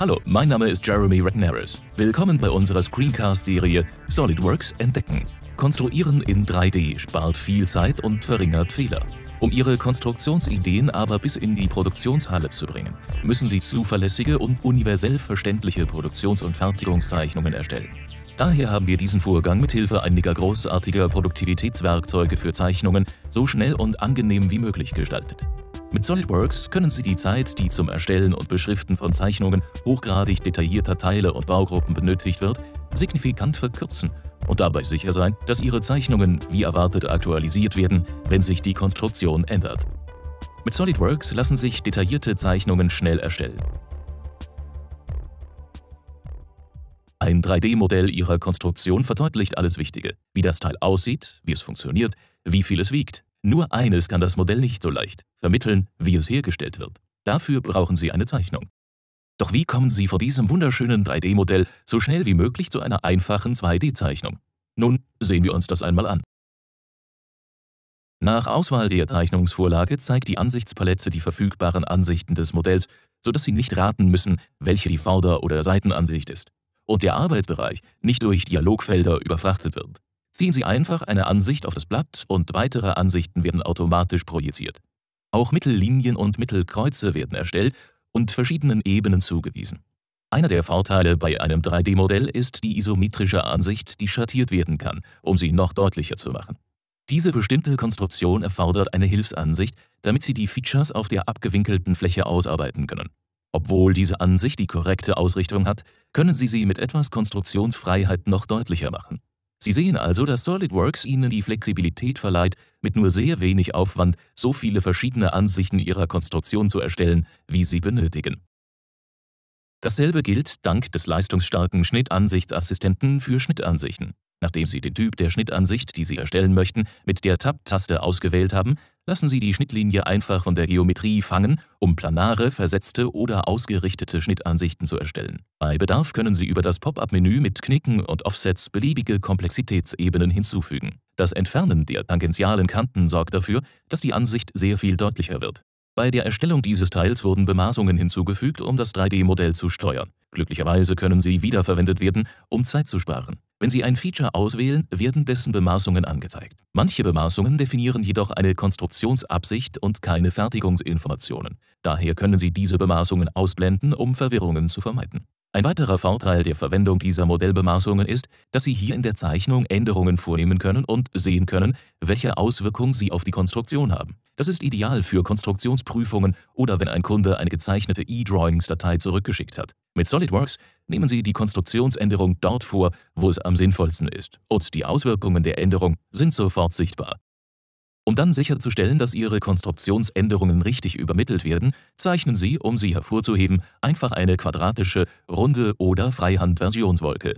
Hallo, mein Name ist Jeremy Regnaris. Willkommen bei unserer Screencast-Serie SolidWorks Entdecken. Konstruieren in 3D spart viel Zeit und verringert Fehler. Um Ihre Konstruktionsideen aber bis in die Produktionshalle zu bringen, müssen Sie zuverlässige und universell verständliche Produktions- und Fertigungszeichnungen erstellen. Daher haben wir diesen Vorgang mithilfe einiger großartiger Produktivitätswerkzeuge für Zeichnungen so schnell und angenehm wie möglich gestaltet. Mit SolidWorks können Sie die Zeit, die zum Erstellen und Beschriften von Zeichnungen hochgradig detaillierter Teile und Baugruppen benötigt wird, signifikant verkürzen und dabei sicher sein, dass Ihre Zeichnungen wie erwartet aktualisiert werden, wenn sich die Konstruktion ändert. Mit SolidWorks lassen sich detaillierte Zeichnungen schnell erstellen. Ein 3D-Modell Ihrer Konstruktion verdeutlicht alles Wichtige, wie das Teil aussieht, wie es funktioniert, wie viel es wiegt, nur eines kann das Modell nicht so leicht, vermitteln, wie es hergestellt wird. Dafür brauchen Sie eine Zeichnung. Doch wie kommen Sie von diesem wunderschönen 3D-Modell so schnell wie möglich zu einer einfachen 2D-Zeichnung? Nun sehen wir uns das einmal an. Nach Auswahl der Zeichnungsvorlage zeigt die Ansichtspalette die verfügbaren Ansichten des Modells, sodass Sie nicht raten müssen, welche die Vorder- oder Seitenansicht ist und der Arbeitsbereich nicht durch Dialogfelder überfrachtet wird. Ziehen Sie einfach eine Ansicht auf das Blatt und weitere Ansichten werden automatisch projiziert. Auch Mittellinien und Mittelkreuze werden erstellt und verschiedenen Ebenen zugewiesen. Einer der Vorteile bei einem 3D-Modell ist die isometrische Ansicht, die schattiert werden kann, um sie noch deutlicher zu machen. Diese bestimmte Konstruktion erfordert eine Hilfsansicht, damit Sie die Features auf der abgewinkelten Fläche ausarbeiten können. Obwohl diese Ansicht die korrekte Ausrichtung hat, können Sie sie mit etwas Konstruktionsfreiheit noch deutlicher machen. Sie sehen also, dass SolidWorks Ihnen die Flexibilität verleiht, mit nur sehr wenig Aufwand so viele verschiedene Ansichten Ihrer Konstruktion zu erstellen, wie Sie benötigen. Dasselbe gilt dank des leistungsstarken Schnittansichtsassistenten für Schnittansichten. Nachdem Sie den Typ der Schnittansicht, die Sie erstellen möchten, mit der Tab-Taste ausgewählt haben, lassen Sie die Schnittlinie einfach von der Geometrie fangen, um planare, versetzte oder ausgerichtete Schnittansichten zu erstellen. Bei Bedarf können Sie über das Pop-up-Menü mit Knicken und Offsets beliebige Komplexitätsebenen hinzufügen. Das Entfernen der tangentialen Kanten sorgt dafür, dass die Ansicht sehr viel deutlicher wird. Bei der Erstellung dieses Teils wurden Bemaßungen hinzugefügt, um das 3D-Modell zu steuern. Glücklicherweise können sie wiederverwendet werden, um Zeit zu sparen. Wenn Sie ein Feature auswählen, werden dessen Bemaßungen angezeigt. Manche Bemaßungen definieren jedoch eine Konstruktionsabsicht und keine Fertigungsinformationen. Daher können Sie diese Bemaßungen ausblenden, um Verwirrungen zu vermeiden. Ein weiterer Vorteil der Verwendung dieser Modellbemaßungen ist, dass Sie hier in der Zeichnung Änderungen vornehmen können und sehen können, welche Auswirkungen sie auf die Konstruktion haben. Das ist ideal für Konstruktionsprüfungen oder wenn ein Kunde eine gezeichnete E-Drawings-Datei zurückgeschickt hat. Mit SolidWorks nehmen Sie die Konstruktionsänderung dort vor, wo es am sinnvollsten ist, und die Auswirkungen der Änderung sind sofort sichtbar. Um dann sicherzustellen, dass Ihre Konstruktionsänderungen richtig übermittelt werden, zeichnen Sie, um sie hervorzuheben, einfach eine quadratische, runde oder Freihand-Versionswolke.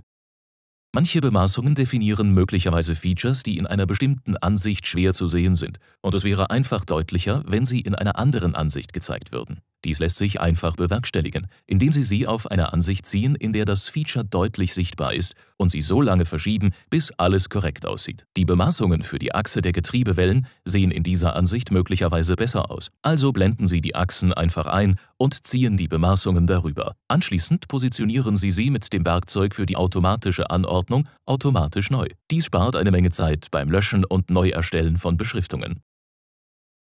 Manche Bemaßungen definieren möglicherweise Features, die in einer bestimmten Ansicht schwer zu sehen sind, und es wäre einfach deutlicher, wenn sie in einer anderen Ansicht gezeigt würden. Dies lässt sich einfach bewerkstelligen, indem Sie sie auf eine Ansicht ziehen, in der das Feature deutlich sichtbar ist und sie so lange verschieben, bis alles korrekt aussieht. Die Bemaßungen für die Achse der Getriebewellen sehen in dieser Ansicht möglicherweise besser aus. Also blenden Sie die Achsen einfach ein und ziehen die Bemaßungen darüber. Anschließend positionieren Sie sie mit dem Werkzeug für die automatische Anordnung automatisch neu. Dies spart eine Menge Zeit beim Löschen und Neuerstellen von Beschriftungen.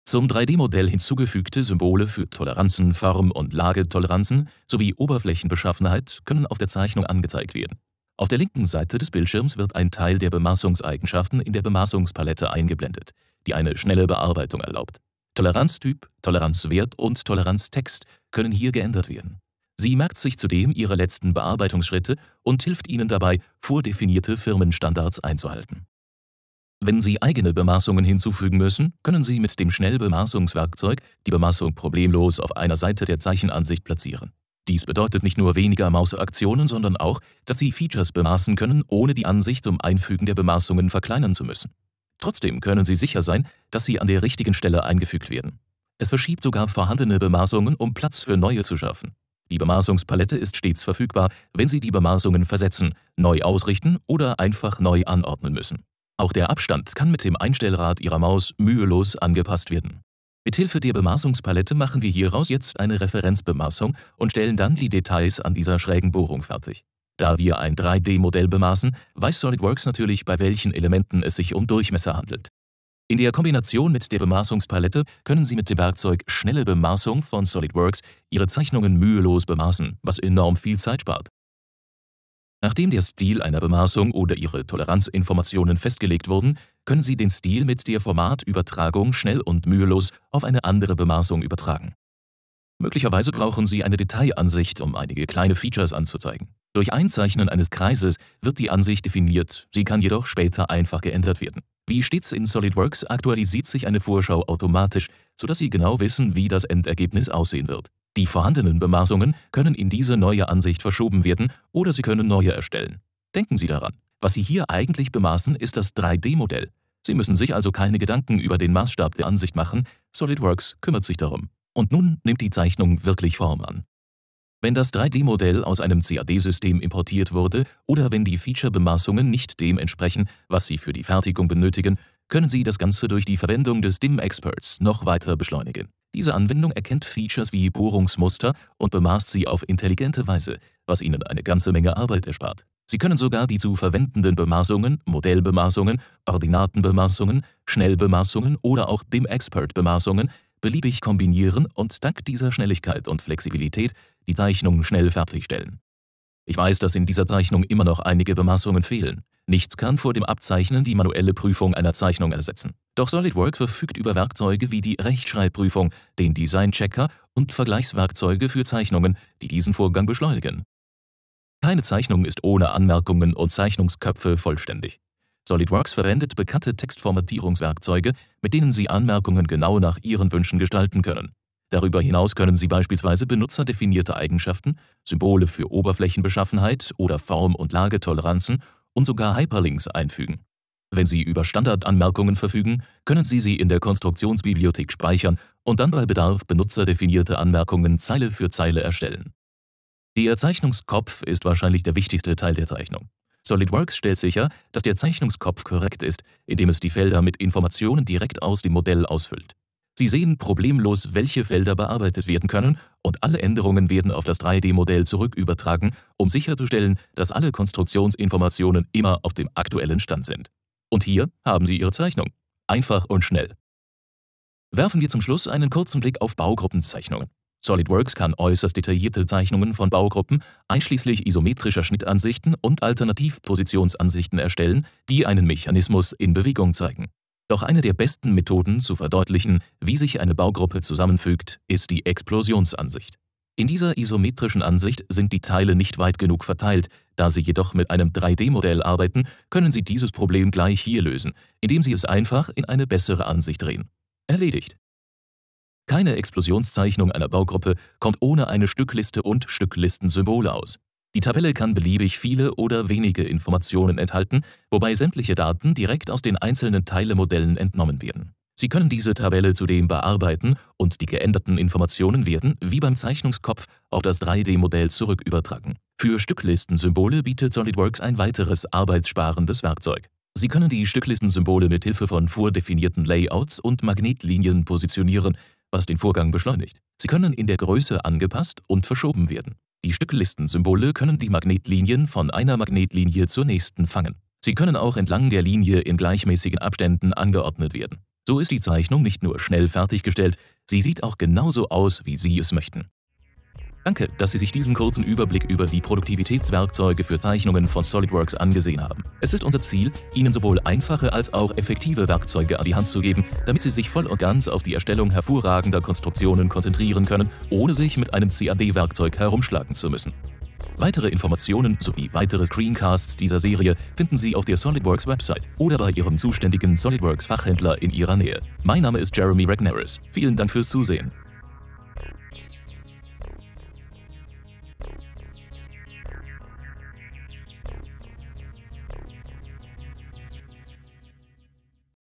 Zum 3D-Modell hinzugefügte Symbole für Toleranzen, Form- und Lagetoleranzen sowie Oberflächenbeschaffenheit können auf der Zeichnung angezeigt werden. Auf der linken Seite des Bildschirms wird ein Teil der Bemaßungseigenschaften in der Bemaßungspalette eingeblendet, die eine schnelle Bearbeitung erlaubt. Toleranztyp, Toleranzwert und Toleranztext können hier geändert werden. Sie merkt sich zudem ihre letzten Bearbeitungsschritte und hilft Ihnen dabei, vordefinierte Firmenstandards einzuhalten. Wenn Sie eigene Bemaßungen hinzufügen müssen, können Sie mit dem Schnellbemaßungswerkzeug die Bemaßung problemlos auf einer Seite der Zeichenansicht platzieren. Dies bedeutet nicht nur weniger Mausaktionen, sondern auch, dass Sie Features bemaßen können, ohne die Ansicht zum Einfügen der Bemaßungen verkleinern zu müssen. Trotzdem können Sie sicher sein, dass sie an der richtigen Stelle eingefügt werden. Es verschiebt sogar vorhandene Bemaßungen, um Platz für neue zu schaffen. Die Bemaßungspalette ist stets verfügbar, wenn Sie die Bemaßungen versetzen, neu ausrichten oder einfach neu anordnen müssen. Auch der Abstand kann mit dem Einstellrad Ihrer Maus mühelos angepasst werden. Mithilfe der Bemaßungspalette machen wir hieraus jetzt eine Referenzbemaßung und stellen dann die Details an dieser schrägen Bohrung fertig. Da wir ein 3D-Modell bemaßen, weiß SolidWorks natürlich, bei welchen Elementen es sich um Durchmesser handelt. In der Kombination mit der Bemaßungspalette können Sie mit dem Werkzeug Schnelle Bemaßung von SolidWorks Ihre Zeichnungen mühelos bemaßen, was enorm viel Zeit spart. Nachdem der Stil einer Bemaßung oder ihre Toleranzinformationen festgelegt wurden, können Sie den Stil mit der Formatübertragung schnell und mühelos auf eine andere Bemaßung übertragen. Möglicherweise brauchen Sie eine Detailansicht, um einige kleine Features anzuzeigen. Durch Einzeichnen eines Kreises wird die Ansicht definiert, sie kann jedoch später einfach geändert werden. Wie stets in SolidWorks aktualisiert sich eine Vorschau automatisch, sodass Sie genau wissen, wie das Endergebnis aussehen wird. Die vorhandenen Bemaßungen können in diese neue Ansicht verschoben werden oder Sie können neue erstellen. Denken Sie daran, was Sie hier eigentlich bemaßen, ist das 3D-Modell. Sie müssen sich also keine Gedanken über den Maßstab der Ansicht machen, SolidWorks kümmert sich darum. Und nun nimmt die Zeichnung wirklich Form an. Wenn das 3D-Modell aus einem CAD-System importiert wurde oder wenn die Feature-Bemaßungen nicht dem entsprechen, was Sie für die Fertigung benötigen, können Sie das Ganze durch die Verwendung des DIM Experts noch weiter beschleunigen. Diese Anwendung erkennt Features wie Bohrungsmuster und bemaßt sie auf intelligente Weise, was Ihnen eine ganze Menge Arbeit erspart. Sie können sogar die zu verwendenden Bemaßungen, Modellbemaßungen, Ordinatenbemaßungen, Schnellbemaßungen oder auch DIM-Expert-Bemaßungen beliebig kombinieren und dank dieser Schnelligkeit und Flexibilität die Zeichnung schnell fertigstellen. Ich weiß, dass in dieser Zeichnung immer noch einige Bemaßungen fehlen. Nichts kann vor dem Abzeichnen die manuelle Prüfung einer Zeichnung ersetzen. Doch SolidWorks verfügt über Werkzeuge wie die Rechtschreibprüfung, den Designchecker und Vergleichswerkzeuge für Zeichnungen, die diesen Vorgang beschleunigen. Keine Zeichnung ist ohne Anmerkungen und Zeichnungsköpfe vollständig. SolidWorks verwendet bekannte Textformatierungswerkzeuge, mit denen Sie Anmerkungen genau nach Ihren Wünschen gestalten können. Darüber hinaus können Sie beispielsweise benutzerdefinierte Eigenschaften, Symbole für Oberflächenbeschaffenheit oder Form- und Lagetoleranzen und sogar Hyperlinks einfügen. Wenn Sie über Standardanmerkungen verfügen, können Sie sie in der Konstruktionsbibliothek speichern und dann bei Bedarf benutzerdefinierte Anmerkungen Zeile für Zeile erstellen. Der Zeichnungskopf ist wahrscheinlich der wichtigste Teil der Zeichnung. SolidWorks stellt sicher, dass der Zeichnungskopf korrekt ist, indem es die Felder mit Informationen direkt aus dem Modell ausfüllt. Sie sehen problemlos, welche Felder bearbeitet werden können und alle Änderungen werden auf das 3D-Modell zurückübertragen, um sicherzustellen, dass alle Konstruktionsinformationen immer auf dem aktuellen Stand sind. Und hier haben Sie Ihre Zeichnung. Einfach und schnell. Werfen wir zum Schluss einen kurzen Blick auf Baugruppenzeichnungen. SolidWorks kann äußerst detaillierte Zeichnungen von Baugruppen, einschließlich isometrischer Schnittansichten und Alternativpositionsansichten erstellen, die einen Mechanismus in Bewegung zeigen. Doch eine der besten Methoden zu verdeutlichen, wie sich eine Baugruppe zusammenfügt, ist die Explosionsansicht. In dieser isometrischen Ansicht sind die Teile nicht weit genug verteilt. Da Sie jedoch mit einem 3D-Modell arbeiten, können Sie dieses Problem gleich hier lösen, indem Sie es einfach in eine bessere Ansicht drehen. Erledigt. Keine Explosionszeichnung einer Baugruppe kommt ohne eine Stückliste und Stücklistensymbole aus. Die Tabelle kann beliebig viele oder wenige Informationen enthalten, wobei sämtliche Daten direkt aus den einzelnen Teilemodellen entnommen werden. Sie können diese Tabelle zudem bearbeiten und die geänderten Informationen werden, wie beim Zeichnungskopf, auf das 3D-Modell zurückübertragen. Für Stücklistensymbole bietet SolidWorks ein weiteres arbeitssparendes Werkzeug. Sie können die Stücklistensymbole mit Hilfe von vordefinierten Layouts und Magnetlinien positionieren, was den Vorgang beschleunigt. Sie können in der Größe angepasst und verschoben werden. Die Stücklistensymbole können die Magnetlinien von einer Magnetlinie zur nächsten fangen. Sie können auch entlang der Linie in gleichmäßigen Abständen angeordnet werden. So ist die Zeichnung nicht nur schnell fertiggestellt, sie sieht auch genauso aus, wie Sie es möchten. Danke, dass Sie sich diesen kurzen Überblick über die Produktivitätswerkzeuge für Zeichnungen von SolidWorks angesehen haben. Es ist unser Ziel, Ihnen sowohl einfache als auch effektive Werkzeuge an die Hand zu geben, damit Sie sich voll und ganz auf die Erstellung hervorragender Konstruktionen konzentrieren können, ohne sich mit einem CAD-Werkzeug herumschlagen zu müssen. Weitere Informationen sowie weitere Screencasts dieser Serie finden Sie auf der SolidWorks Website oder bei Ihrem zuständigen SolidWorks Fachhändler in Ihrer Nähe. Mein Name ist Jeremy Ragnaris. Vielen Dank fürs Zusehen.